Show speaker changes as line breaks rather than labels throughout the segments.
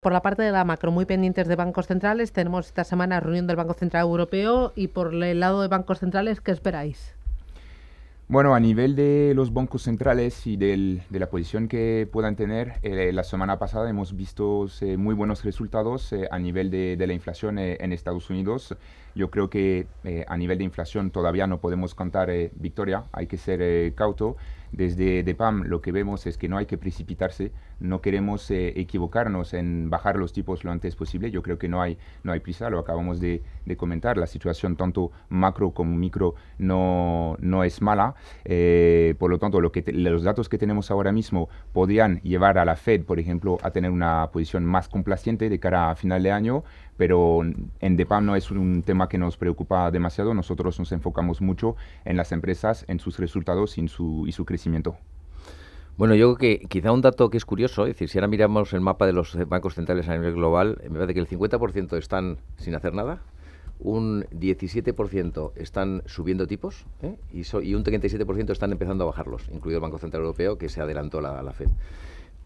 Por la parte de la macro, muy pendientes de bancos centrales, tenemos esta semana reunión del Banco Central Europeo y por el lado de bancos centrales, ¿qué esperáis?
Bueno, a nivel de los bancos centrales y de la posición que puedan tener, eh, la semana pasada hemos visto eh, muy buenos resultados eh, a nivel de, de la inflación en Estados Unidos. Yo creo que a nivel de inflación todavía no podemos contar victoria, hay que ser cauto. Desde DEPAM lo que vemos es que no hay que precipitarse, no queremos eh, equivocarnos en bajar los tipos lo antes posible, yo creo que no hay, no hay prisa, lo acabamos de, comentar, la situación tanto macro como micro no, es mala, eh, por lo tanto los datos que tenemos ahora mismo podrían llevar a la Fed, por ejemplo, a tener una posición más complaciente de cara a final de año, pero en DEPAM no es un tema que nos preocupa demasiado. Nosotros nos enfocamos mucho en las empresas, en sus resultados y, en su, y su crecimiento. Bueno, yo creo que quizá un dato que es curioso, es decir, si ahora miramos el mapa de los bancos centrales
a nivel global, me parece que el 50% están sin hacer nada, un 17% están subiendo tipos ¿eh? y, y, un 37% están empezando a bajarlos, incluido el Banco Central Europeo, que se adelantó a la FED.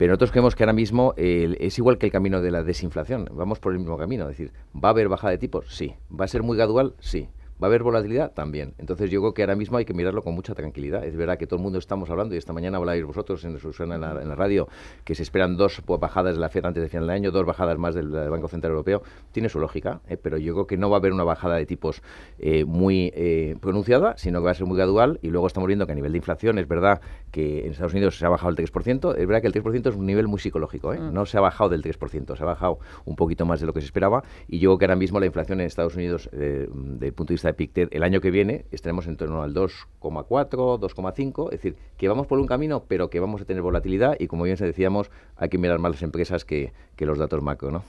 Pero nosotros creemos que ahora mismo es igual que el camino de la desinflación, vamos por el mismo camino, es decir, ¿va a haber bajada de tipos? Sí. ¿Va a ser muy gradual? Sí. ¿Va a haber volatilidad? También. Entonces yo creo que ahora mismo hay que mirarlo con mucha tranquilidad. Es verdad que todo el mundo estamos hablando, y esta mañana habláis vosotros en, en, la, radio, que se esperan dos pues, bajadas de la FED antes de final del año, dos bajadas más del, Banco Central Europeo. Tiene su lógica, ¿eh? pero yo creo que no va a haber una bajada de tipos eh, muy eh, pronunciada, sino que va a ser muy gradual. Y luego estamos viendo que a nivel de inflación es verdad que en Estados Unidos se ha bajado el 3%. Es verdad que el 3% es un nivel muy psicológico. Mm. No se ha bajado del 3%, se ha bajado un poquito más de lo que se esperaba. Y yo creo que ahora mismo la inflación en Estados Unidos, desde el punto de vista el año que viene estaremos en torno al 2,4, 2,5, es decir, que vamos por un camino, pero que vamos a tener volatilidad y como bien se decíamos, hay que mirar más las empresas que, los datos macro, ¿no?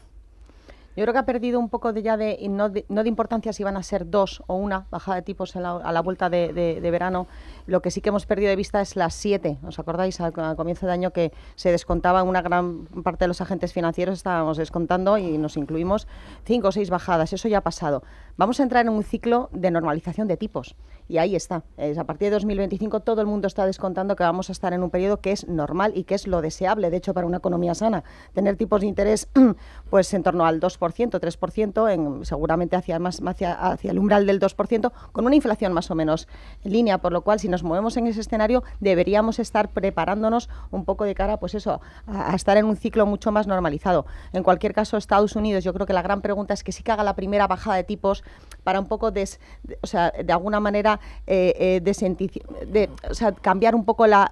Yo creo que ha perdido un poco de ya de no, de, importancia si van a ser dos o una bajada de tipos a la vuelta de, verano. Lo que sí que hemos perdido de vista es las siete. ¿Os acordáis? Al, al, comienzo de año que se descontaba una gran parte de los agentes financieros, estábamos descontando y nos incluimos cinco o seis bajadas. Eso ya ha pasado vamos a entrar en un ciclo de normalización de tipos. Y ahí está. a partir de 2025 todo el mundo está descontando que vamos a estar en un periodo que es normal y que es lo deseable, de hecho, para una economía sana. Tener tipos de interés pues en torno al 2%, 3%, en, seguramente hacia, más, hacia, el umbral del 2%, con una inflación más o menos en línea, por lo cual si nos movemos en ese escenario deberíamos estar preparándonos un poco de cara pues eso, a, a estar en un ciclo mucho más normalizado. En cualquier caso, Estados Unidos, yo creo que la gran pregunta es que sí que haga la primera bajada de tipos para un poco, des, o sea, de alguna manera, eh, eh de, o sea, cambiar un poco la,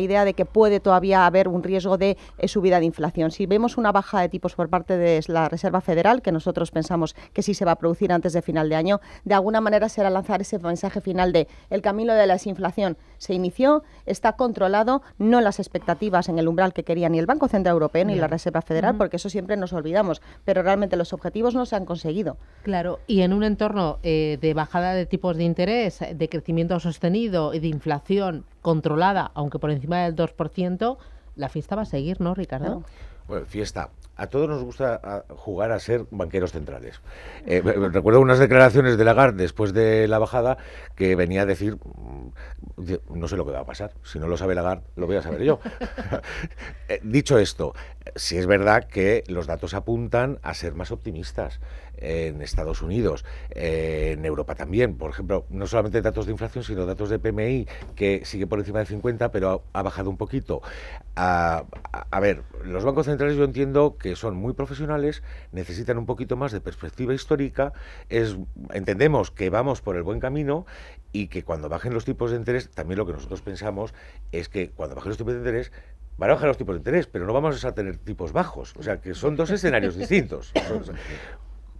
idea de que puede todavía haber un riesgo de eh, subida de inflación. Si vemos una baja de tipos por parte de la Reserva Federal, que nosotros pensamos que sí se va a producir antes de final de año, de alguna manera será lanzar ese mensaje final de el camino de la desinflación se inició, está controlado, no las expectativas en el umbral que quería ni el Banco Central Europeo ni la Reserva Federal, porque eso siempre nos olvidamos, pero realmente los objetivos no se han conseguido. Claro, y en un entorno eh, de bajada de tipos de interés, de crecimiento sostenido y de inflación controlada, aunque por encima del 2%, la fiesta va a seguir, ¿no, Ricardo?
Bueno, fiesta. A todos nos gusta ah, jugar a ser banqueros centrales. Eh, recuerdo unas declaraciones de Lagarde después de la bajada que venía a decir, mm, no sé lo que va a pasar, si no lo sabe Lagarde, lo voy a saber yo. Eh, dicho esto, sí es verdad que los datos apuntan a ser más optimistas en Estados Unidos, en Europa también. Por ejemplo, no solamente datos de inflación, sino datos de PMI, que sigue por encima de 50, pero ha, bajado un poquito. Ah, a, ver, los bancos centrales yo entiendo que son muy profesionales, necesitan un poquito más de perspectiva histórica, es, entendemos que vamos por el buen camino y que cuando bajen los tipos de interés, también lo que nosotros pensamos es que cuando bajen los tipos de interés, van a bajar los tipos de interés, pero no vamos a tener tipos bajos. O sea, que son dos escenarios distintos.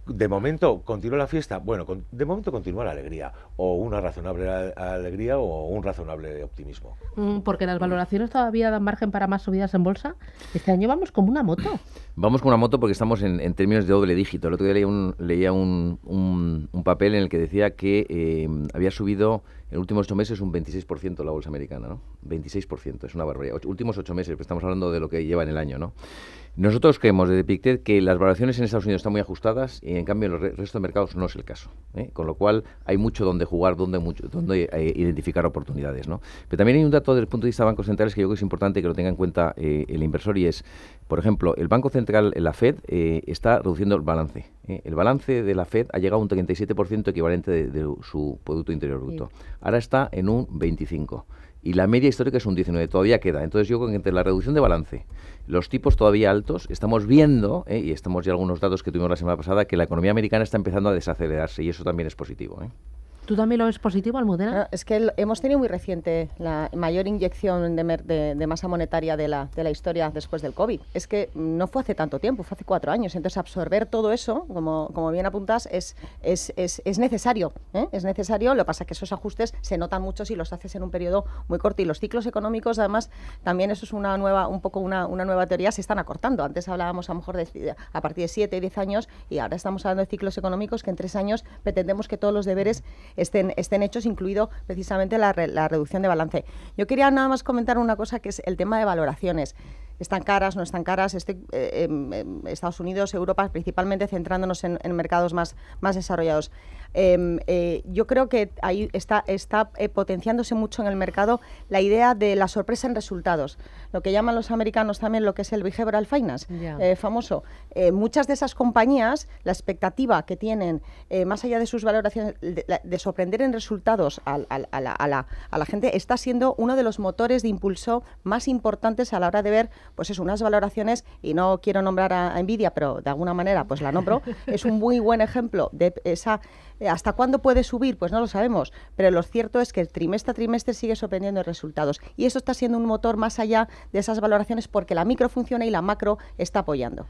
de momento continúa la fiesta, bueno, de momento continúa la alegría, o una razonable alegría o un razonable optimismo.
Mm, porque las valoraciones todavía dan margen para más subidas en bolsa. Este año vamos como una moto.
Vamos con una moto porque estamos en, términos de doble dígito. El otro día leía un, leía un, papel en el que decía que eh, había subido en los últimos ocho meses es un 26% la bolsa americana, ¿no? 26%, es una barbaridad. últimos ocho meses, pero estamos hablando de lo que lleva en el año, ¿no? Nosotros creemos desde Pictet que las valoraciones en Estados Unidos están muy ajustadas y en cambio en los resto de mercados no es el caso. ¿eh? Con lo cual hay mucho donde jugar, donde, mucho, donde eh, identificar oportunidades. ¿no? Pero también hay un dato desde el punto de vista de bancos centrales que yo creo que es importante que lo tenga en cuenta eh, el inversor y es, por ejemplo, el Banco Central, la Fed, está reduciendo el balance. Eh, el balance de la Fed ha llegado a un 37% equivalente de, su Producto Interior Bruto. Ahora está en un 25% y la media histórica es un 19, todavía queda. Entonces yo creo que entre la reducción de balance, los tipos todavía altos, estamos viendo, eh, y estamos ya algunos datos que tuvimos la semana pasada, que la economía americana está empezando a desacelerarse y eso también es positivo. Eh.
¿Tú también lo ves positivo, Almudena? Ah, es que hemos tenido muy reciente la mayor inyección de, masa monetaria de la, historia después del COVID. Es que no fue hace tanto tiempo, fue hace cuatro años. Entonces, absorber todo eso, como, bien apuntas, es, es, necesario. ¿eh? Es necesario. Lo que pasa es que esos ajustes se notan mucho si los haces en un periodo muy corto. Y los ciclos económicos, además, también eso es una nueva, un poco una, nueva teoría, se están acortando. Antes hablábamos a lo mejor de, a partir de siete, diez años y ahora estamos hablando de ciclos económicos que en tres años pretendemos que todos los deberes estén, estén hechos, incluido precisamente la, la reducción de balance. Yo quería nada más comentar una cosa que es el tema de valoraciones están caras, no están caras. Este, eh, em, em, Estados Unidos, Europa, principalmente centrándonos en, mercados más, más desarrollados. Em, eh, yo creo que ahí está, está eh, potenciándose mucho en el mercado la idea de la sorpresa en resultados, lo que llaman los americanos también lo que es el behavioral finance, famoso. muchas de esas compañías, la expectativa que tienen, más allá de sus valoraciones, de, sorprender en resultados a la gente, está siendo uno de los motores de impulso más importantes a la hora de ver pues es unas valoraciones, y no quiero nombrar a, Nvidia, pero de alguna manera pues la nombro, es un muy buen ejemplo de esa... Eh, ¿Hasta cuándo puede subir? Pues no lo sabemos, pero lo cierto es que el trimestre a trimestre sigue sorprendiendo resultados y eso está siendo un motor más allá de esas valoraciones porque la micro funciona y la macro está apoyando.